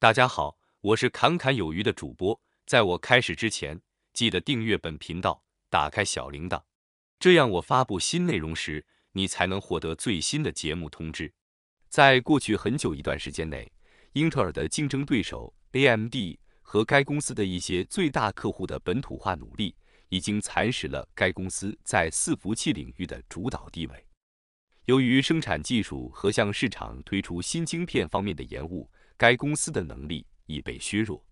大家好，我是侃侃有余的主播。在我开始之前，记得订阅本频道，打开小铃铛，这样我发布新内容时，你才能获得最新的节目通知。在过去很久一段时间内，英特尔的竞争对手 AMD 和该公司的一些最大客户的本土化努力，已经蚕食了该公司在伺服器领域的主导地位。由于生产技术和向市场推出新晶片方面的延误。该公司的能力已被削弱。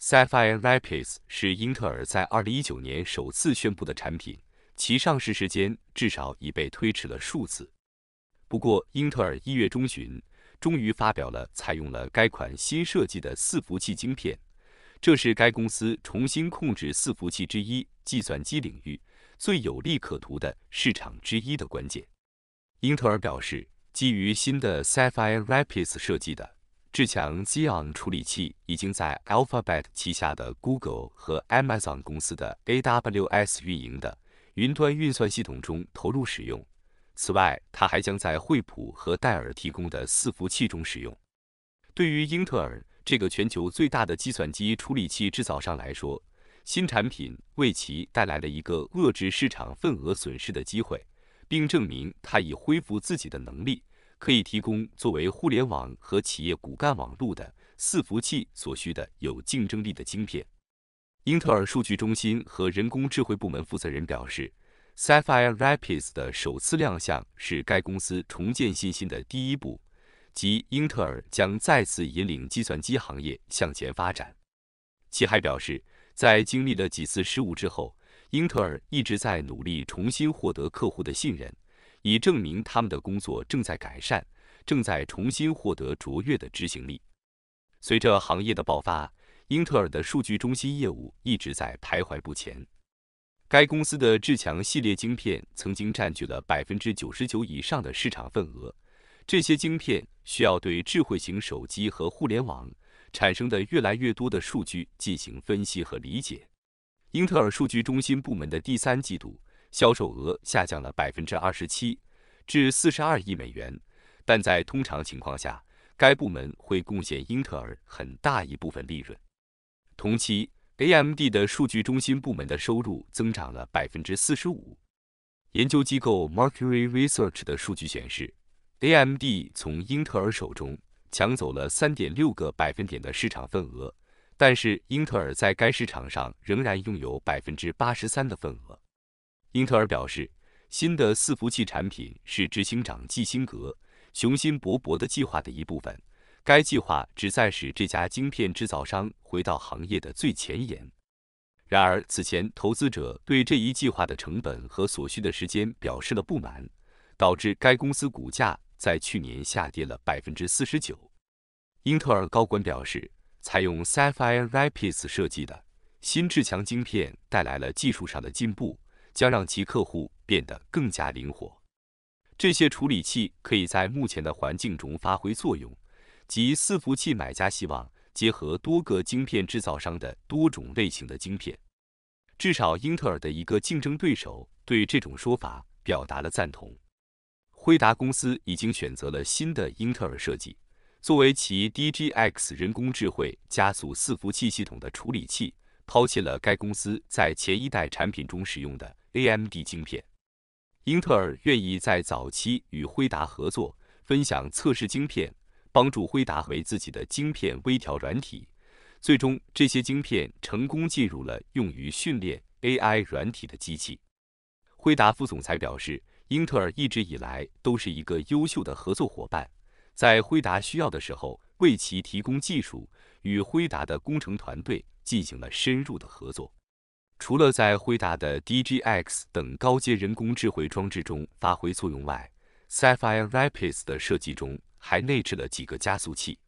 Sapphire Rapids 是英特尔在二零一九年首次宣布的产品，其上市时间至少已被推迟了数次。不过，英特尔一月中旬终于发表了采用了该款新设计的伺服器晶片，这是该公司重新控制伺服器之一计算机领域最有利可图的市场之一的关键。英特尔表示，基于新的 Sapphire Rapids 设计的。至强 z e o n 处理器已经在 Alphabet 旗下的 Google 和 Amazon 公司的 AWS 运营的云端运算系统中投入使用。此外，它还将在惠普和戴尔提供的伺服器中使用。对于英特尔这个全球最大的计算机处理器制造商来说，新产品为其带来了一个遏制市场份额损失的机会，并证明它已恢复自己的能力。可以提供作为互联网和企业骨干网路的伺服器所需的有竞争力的晶片。英特尔数据中心和人工智慧部门负责人表示，Sapphire Rapids 的首次亮相是该公司重建信心的第一步，即英特尔将再次引领计算机行业向前发展。其还表示，在经历了几次失误之后，英特尔一直在努力重新获得客户的信任。以证明他们的工作正在改善，正在重新获得卓越的执行力。随着行业的爆发，英特尔的数据中心业务一直在徘徊不前。该公司的至强系列晶片曾经占据了百分之九十九以上的市场份额。这些晶片需要对智慧型手机和互联网产生的越来越多的数据进行分析和理解。英特尔数据中心部门的第三季度。销售额下降了百分之二十七，至四十二亿美元。但在通常情况下，该部门会贡献英特尔很大一部分利润。同期，AMD 的数据中心部门的收入增长了百分之四十五。研究机构 Mercury Research 的数据显示，AMD 从英特尔手中抢走了三点六个百分点的市场份额，但是英特尔在该市场上仍然拥有百分之八十三的份额。英特尔表示，新的伺服器产品是执行长基辛格雄心勃勃的计划的一部分。该计划旨在使这家晶片制造商回到行业的最前沿。然而，此前投资者对这一计划的成本和所需的时间表示了不满，导致该公司股价在去年下跌了百分之四十九。英特尔高管表示，采用 Sapphire Rapids 设计的新至强晶片带来了技术上的进步。将让其客户变得更加灵活。这些处理器可以在目前的环境中发挥作用，即伺服器买家希望结合多个晶片制造商的多种类型的晶片。至少，英特尔的一个竞争对手对这种说法表达了赞同。辉达公司已经选择了新的英特尔设计作为其 DGX 人工智能加速伺服器系统的处理器，抛弃了该公司在前一代产品中使用的。AMD 晶片，英特尔愿意在早期与辉达合作，分享测试晶片，帮助辉达为自己的晶片微调软体。最终，这些晶片成功进入了用于训练 AI 软体的机器。辉达副总裁表示，英特尔一直以来都是一个优秀的合作伙伴，在辉达需要的时候为其提供技术，与辉达的工程团队进行了深入的合作。除了在辉达的 DGX 等高阶人工智慧装置中发挥作用外，Sapphire Rapids 的设计中还内置了几个加速器。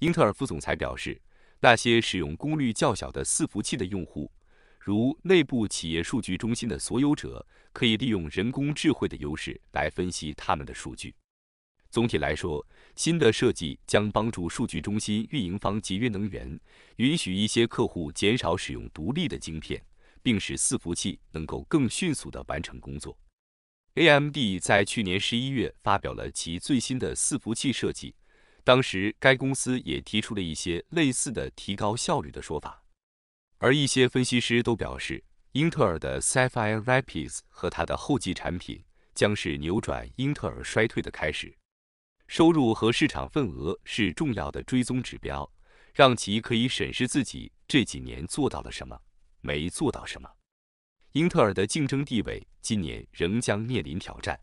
英特尔副总裁表示，那些使用功率较小的伺服器的用户，如内部企业数据中心的所有者，可以利用人工智慧的优势来分析他们的数据。总体来说，新的设计将帮助数据中心运营方节约能源，允许一些客户减少使用独立的晶片，并使伺服器能够更迅速地完成工作。AMD 在去年十一月发表了其最新的伺服器设计，当时该公司也提出了一些类似的提高效率的说法。而一些分析师都表示，英特尔的 Sapphire Rapids 和它的后继产品将是扭转英特尔衰退的开始。收入和市场份额是重要的追踪指标，让其可以审视自己这几年做到了什么，没做到什么。英特尔的竞争地位今年仍将面临挑战，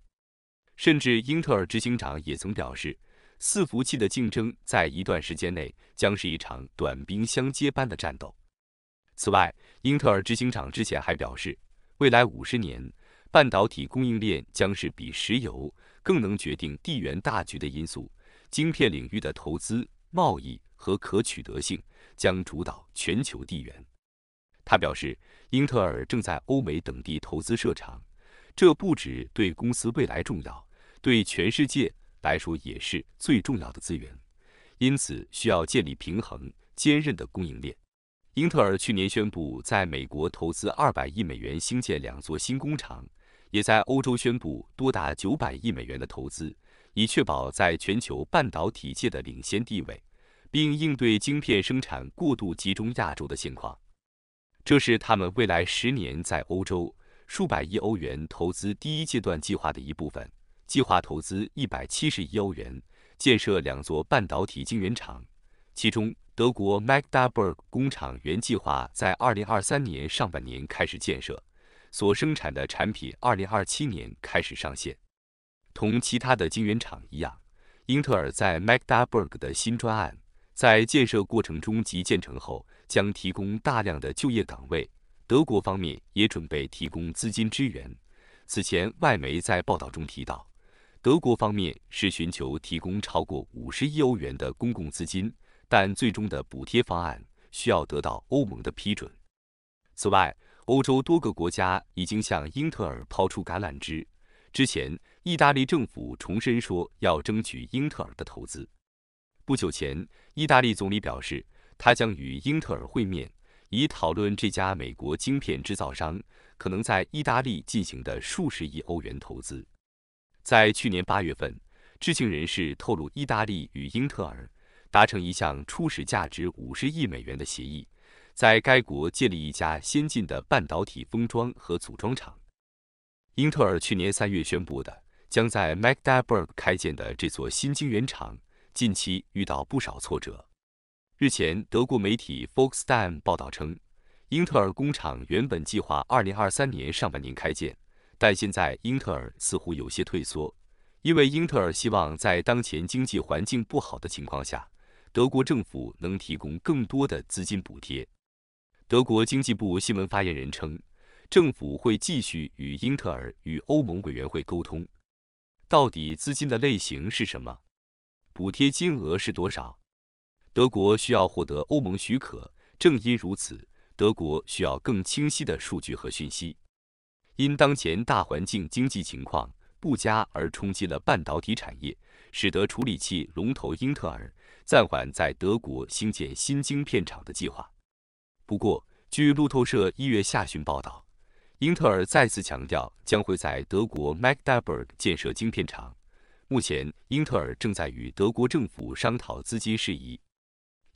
甚至英特尔执行长也曾表示，伺服器的竞争在一段时间内将是一场短兵相接般的战斗。此外，英特尔执行长之前还表示，未来五十年半导体供应链将是比石油。更能决定地缘大局的因素，晶片领域的投资、贸易和可取得性将主导全球地缘。他表示，英特尔正在欧美等地投资设厂，这不止对公司未来重要，对全世界来说也是最重要的资源，因此需要建立平衡、坚韧的供应链。英特尔去年宣布在美国投资二百亿美元兴建两座新工厂。也在欧洲宣布多达九百亿美元的投资，以确保在全球半导体界的领先地位，并应对晶片生产过度集中亚洲的现况。这是他们未来十年在欧洲数百亿欧元投资第一阶段计划的一部分，计划投资一百七十亿欧元建设两座半导体晶圆厂，其中德国 m a c d a b u r g 工厂原计划在二零二三年上半年开始建设。所生产的产品，二零二七年开始上线。同其他的晶圆厂一样，英特尔在 m a c d e b u r g 的新专案在建设过程中及建成后将提供大量的就业岗位。德国方面也准备提供资金支援。此前，外媒在报道中提到，德国方面是寻求提供超过五十亿欧元的公共资金，但最终的补贴方案需要得到欧盟的批准。此外，欧洲多个国家已经向英特尔抛出橄榄枝。之前，意大利政府重申说要争取英特尔的投资。不久前，意大利总理表示，他将与英特尔会面，以讨论这家美国晶片制造商可能在意大利进行的数十亿欧元投资。在去年八月份，知情人士透露，意大利与英特尔达成一项初始价值五十亿美元的协议。在该国建立一家先进的半导体封装和组装厂。英特尔去年三月宣布的将在 m a c d a b u r g 开建的这座新晶圆厂，近期遇到不少挫折。日前，德国媒体《f o c a s 报道称，英特尔工厂原本计划二零二三年上半年开建，但现在英特尔似乎有些退缩，因为英特尔希望在当前经济环境不好的情况下，德国政府能提供更多的资金补贴。德国经济部新闻发言人称，政府会继续与英特尔与欧盟委员会沟通，到底资金的类型是什么，补贴金额是多少？德国需要获得欧盟许可。正因如此，德国需要更清晰的数据和讯息。因当前大环境经济情况不佳而冲击了半导体产业，使得处理器龙头英特尔暂缓在德国兴建新晶片厂的计划。不过，据路透社一月下旬报道，英特尔再次强调将会在德国 m a c d a b u r g 建设晶片厂。目前，英特尔正在与德国政府商讨资金事宜。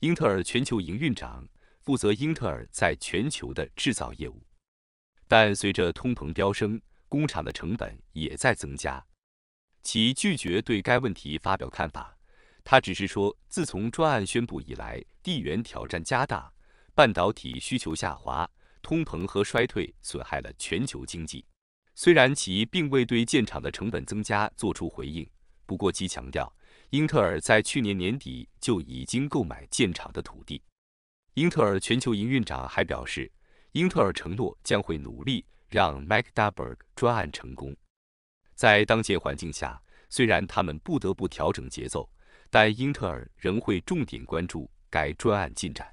英特尔全球营运长负责英特尔在全球的制造业务，但随着通膨飙升，工厂的成本也在增加。其拒绝对该问题发表看法。他只是说，自从专案宣布以来，地缘挑战加大。半导体需求下滑，通膨和衰退损害了全球经济。虽然其并未对建厂的成本增加做出回应，不过其强调，英特尔在去年年底就已经购买建厂的土地。英特尔全球营运长还表示，英特尔承诺将会努力让 m a c d u b u r g 专案成功。在当前环境下，虽然他们不得不调整节奏，但英特尔仍会重点关注该专案进展。